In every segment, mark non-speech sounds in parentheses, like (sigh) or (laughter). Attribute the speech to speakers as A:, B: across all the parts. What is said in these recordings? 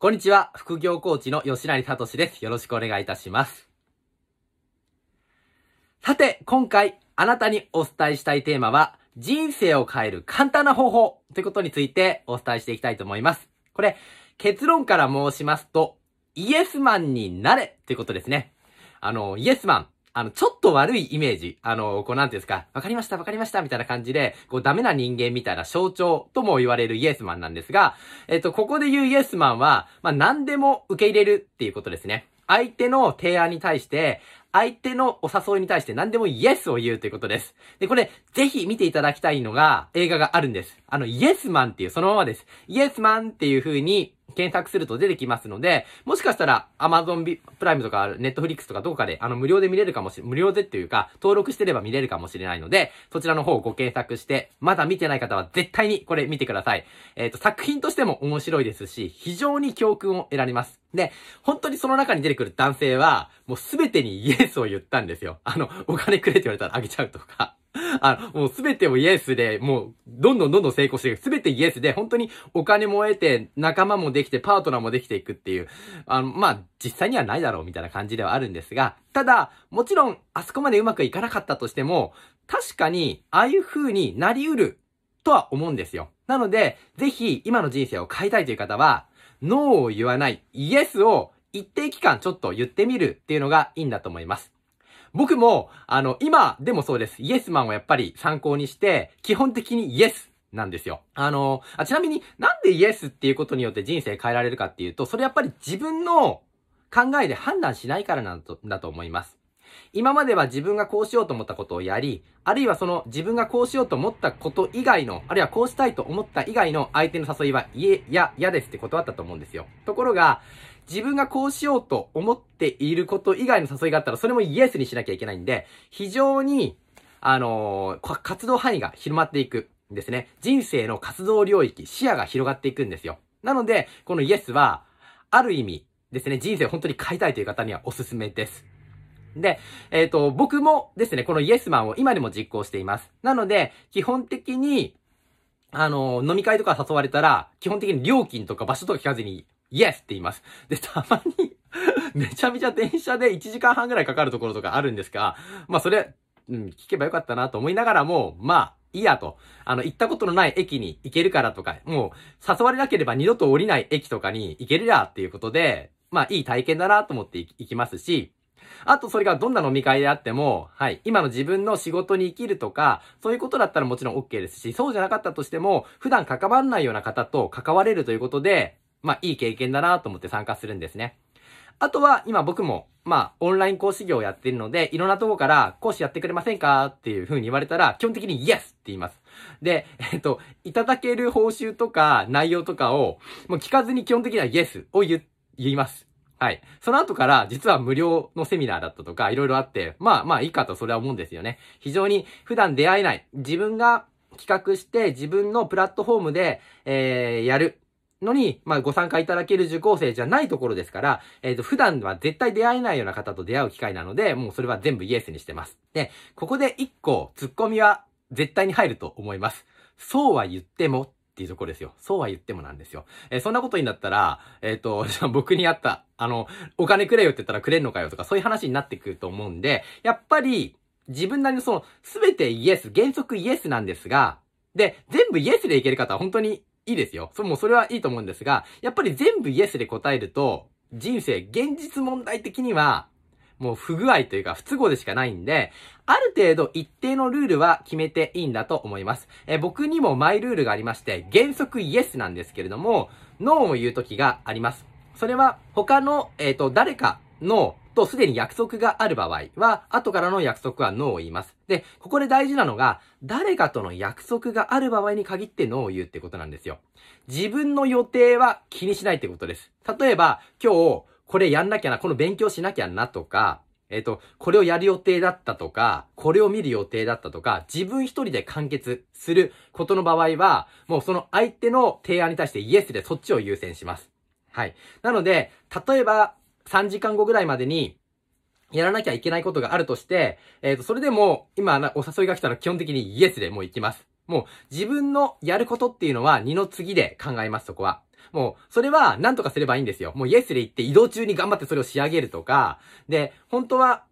A: こんにちは。副業コーチの吉成聡です。よろしくお願いいたします。さて、今回、あなたにお伝えしたいテーマは、人生を変える簡単な方法ということについてお伝えしていきたいと思います。これ、結論から申しますと、イエスマンになれということですね。あの、イエスマン。あの、ちょっと悪いイメージ、あの、こうなんていうんですか、わかりました、わかりました、みたいな感じで、こうダメな人間みたいな象徴とも言われるイエスマンなんですが、えっと、ここで言うイエスマンは、まあ、何でも受け入れるっていうことですね。相手の提案に対して、相手のお誘いに対して何でもイエスを言うということです。で、これ、ぜひ見ていただきたいのが、映画があるんです。あの、イエスマンっていう、そのままです。イエスマンっていう風に、検索すると出てきますので、もしかしたら Amazon プライムとかネットフリックスとかどこかで、あの、無料で見れるかもしれ、無料でっていうか、登録してれば見れるかもしれないので、そちらの方をご検索して、まだ見てない方は絶対にこれ見てください。えっ、ー、と、作品としても面白いですし、非常に教訓を得られます。で、本当にその中に出てくる男性は、もうすべてにイエイエスを言ったんですよ。あの、お金くれって言われたらあげちゃうとか。あの、もうすべてをイエスで、もう、どんどんどんどん成功していく。すべてイエスで、本当にお金も得て、仲間もできて、パートナーもできていくっていう。あの、まあ、実際にはないだろうみたいな感じではあるんですが、ただ、もちろん、あそこまでうまくいかなかったとしても、確かに、ああいう風になりうるとは思うんですよ。なので、ぜひ、今の人生を変えたいという方は、ノーを言わない、イエスを一定期間ちょっと言ってみるっていうのがいいんだと思います。僕も、あの、今でもそうです。イエスマンをやっぱり参考にして、基本的にイエスなんですよ。あのあ、ちなみになんでイエスっていうことによって人生変えられるかっていうと、それやっぱり自分の考えで判断しないからなんだと思います。今までは自分がこうしようと思ったことをやり、あるいはその自分がこうしようと思ったこと以外の、あるいはこうしたいと思った以外の相手の誘いは、いえ、いや、嫌ですって断ったと思うんですよ。ところが、自分がこうしようと思っていること以外の誘いがあったら、それもイエスにしなきゃいけないんで、非常に、あのー、活動範囲が広まっていくんですね。人生の活動領域、視野が広がっていくんですよ。なので、このイエスは、ある意味ですね、人生を本当に変えたいという方にはおすすめです。で、えっ、ー、と、僕もですね、このイエスマンを今でも実行しています。なので、基本的に、あの、飲み会とか誘われたら、基本的に料金とか場所とか聞かずに、イエスって言います。で、たまに (laughs) めちゃめちゃ電車で1時間半ぐらいかかるところとかあるんですが、まあそれ、うん、聞けばよかったなと思いながらも、まあ、いいやと。あの、行ったことのない駅に行けるからとか、もう、誘われなければ二度と降りない駅とかに行けるやっていうことで、まあ、いい体験だなと思って行きますし、あと、それがどんな飲み会であっても、はい、今の自分の仕事に生きるとか、そういうことだったらもちろん OK ですし、そうじゃなかったとしても、普段関わんないような方と関われるということで、まあ、いい経験だなと思って参加するんですね。あとは、今僕も、まあ、オンライン講師業をやっているので、いろんなとこから、講師やってくれませんかっていうふうに言われたら、基本的にイエスって言います。で、えっと、いただける報酬とか、内容とかを、もう聞かずに基本的にはイエスを言、言います。はい。その後から、実は無料のセミナーだったとか、いろいろあって、まあまあいいかとそれは思うんですよね。非常に普段出会えない、自分が企画して、自分のプラットフォームで、えー、やる。のに、まあ、ご参加いただける受講生じゃないところですから、えっ、ー、と、普段は絶対出会えないような方と出会う機会なので、もうそれは全部イエスにしてます。で、ここで一個、ツッコミは絶対に入ると思います。そうは言ってもっていうところですよ。そうは言ってもなんですよ。えー、そんなことになったら、えっ、ー、と、(laughs) じゃあ僕にあった、あの、お金くれよって言ったらくれんのかよとか、そういう話になってくると思うんで、やっぱり、自分なりのその、すべてイエス、原則イエスなんですが、で、全部イエスでいける方は本当にいいですよ。そ、もうそれはいいと思うんですが、やっぱり全部イエスで答えると、人生、現実問題的には、もう不具合というか不都合でしかないんで、ある程度一定のルールは決めていいんだと思います。え僕にもマイルールがありまして、原則イエスなんですけれども、ノーを言う時があります。それは他の、えっ、ー、と、誰かのとすでに約束がある場合は、後からの約束はノーを言います。で、ここで大事なのが、誰かとの約束がある場合に限ってノーを言うってことなんですよ。自分の予定は気にしないってことです。例えば、今日、これやんなきゃな、この勉強しなきゃなとか、えっ、ー、と、これをやる予定だったとか、これを見る予定だったとか、自分一人で完結することの場合は、もうその相手の提案に対してイエスでそっちを優先します。はい。なので、例えば、3時間後ぐらいまでに、やらなきゃいけないことがあるとして、えっ、ー、と、それでも、今、お誘いが来たら基本的にイエスでもう行きます。もう、自分のやることっていうのは二の次で考えます、そこは。もう、それは何とかすればいいんですよ。もうイエスで行って移動中に頑張ってそれを仕上げるとか、で、本当は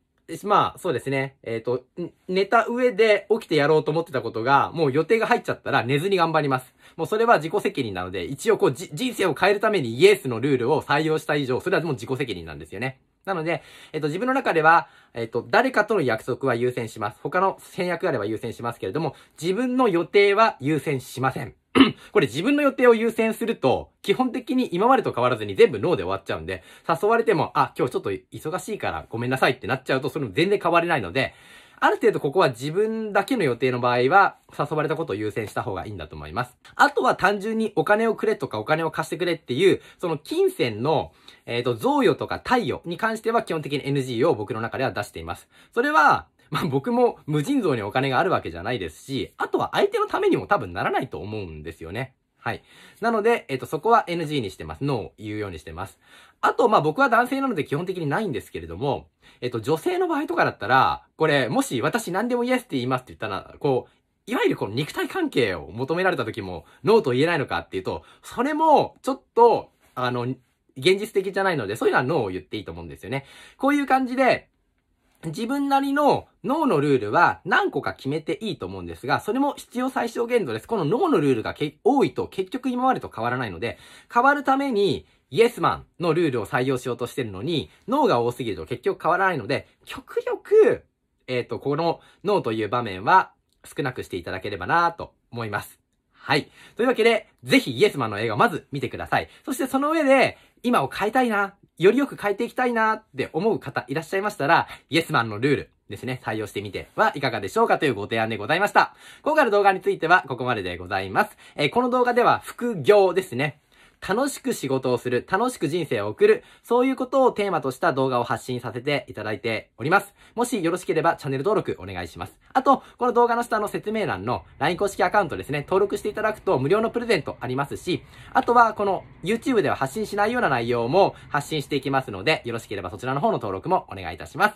A: まあ、そうですね。えっ、ー、と、寝た上で起きてやろうと思ってたことが、もう予定が入っちゃったら寝ずに頑張ります。もうそれは自己責任なので、一応こう、人生を変えるためにイエスのルールを採用した以上、それはもう自己責任なんですよね。なので、えっ、ー、と、自分の中では、えっ、ー、と、誰かとの約束は優先します。他の戦略があれば優先しますけれども、自分の予定は優先しません。(clears throat) これ自分の予定を優先すると、基本的に今までと変わらずに全部ノーで終わっちゃうんで、誘われても、あ、今日ちょっと忙しいからごめんなさいってなっちゃうと、それも全然変われないので、ある程度ここは自分だけの予定の場合は、誘われたことを優先した方がいいんだと思います。あとは単純にお金をくれとかお金を貸してくれっていう、その金銭の、えっ、ー、と、贈与とか貸与に関しては基本的に NG を僕の中では出しています。それは、まあ僕も無尽蔵にお金があるわけじゃないですし、あとは相手のためにも多分ならないと思うんですよね。はい。なので、えっと、そこは NG にしてます。NO を言うようにしてます。あと、まあ僕は男性なので基本的にないんですけれども、えっと、女性の場合とかだったら、これ、もし私何でもイエスって言いますって言ったら、こう、いわゆるこの肉体関係を求められた時も、ノーと言えないのかっていうと、それも、ちょっと、あの、現実的じゃないので、そういうのは NO を言っていいと思うんですよね。こういう感じで、自分なりの脳のルールは何個か決めていいと思うんですが、それも必要最小限度です。この脳のルールが多いと結局今までと変わらないので、変わるために、イエスマンのルールを採用しようとしてるのに、脳が多すぎると結局変わらないので、極力、えっ、ー、と、この脳という場面は少なくしていただければなと思います。はい。というわけで、ぜひイエスマンの映画をまず見てください。そしてその上で、今を変えたいな、よりよく変えていきたいなって思う方いらっしゃいましたら、イエスマンのルールですね、採用してみてはいかがでしょうかというご提案でございました。今回の動画についてはここまででございます。えー、この動画では副業ですね。楽しく仕事をする、楽しく人生を送る、そういうことをテーマとした動画を発信させていただいております。もしよろしければチャンネル登録お願いします。あと、この動画の下の説明欄の LINE 公式アカウントですね、登録していただくと無料のプレゼントありますし、あとはこの YouTube では発信しないような内容も発信していきますので、よろしければそちらの方の登録もお願いいたします。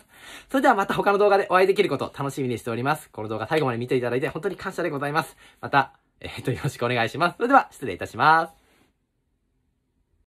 A: それではまた他の動画でお会いできること楽しみにしております。この動画最後まで見ていただいて本当に感謝でございます。また、えっ、ー、と、よろしくお願いします。それでは、失礼いたします。